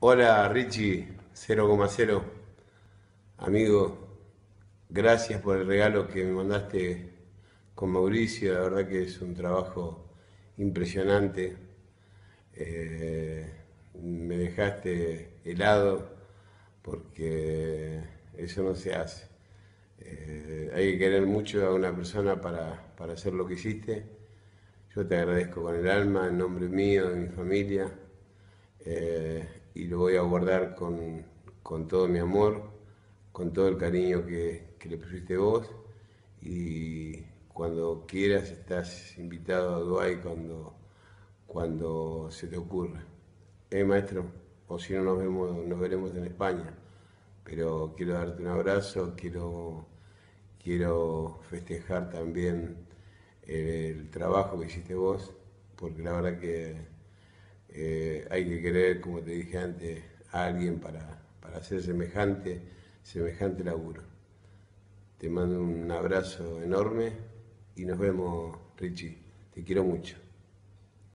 Hola Richie 0,0, amigo, gracias por el regalo que me mandaste con Mauricio, la verdad que es un trabajo impresionante, eh, me dejaste helado porque eso no se hace, eh, hay que querer mucho a una persona para, hacer lo que hiciste, yo te agradezco con el alma, en nombre mío, de mi familia. Eh, lo voy a guardar con, todo mi amor, con todo el cariño que, que, le pusiste vos. Y cuando quieras, estás invitado a Dubai cuando, cuando se te ocurra. Eh, maestro, o si no nos vemos, nos veremos en España. Pero quiero darte un abrazo, quiero, quiero festejar también eh, el trabajo que hiciste vos, porque la verdad que eh, hay que querer, como te dije antes, a alguien para, para hacer semejante, semejante laburo. Te mando un abrazo enorme y nos vemos, Richie. Te quiero mucho.